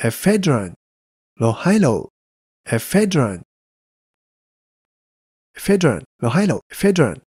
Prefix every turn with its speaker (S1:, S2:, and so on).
S1: ephedrine, lohilo, ephedrine, ephedrine, lohilo, ephedrine.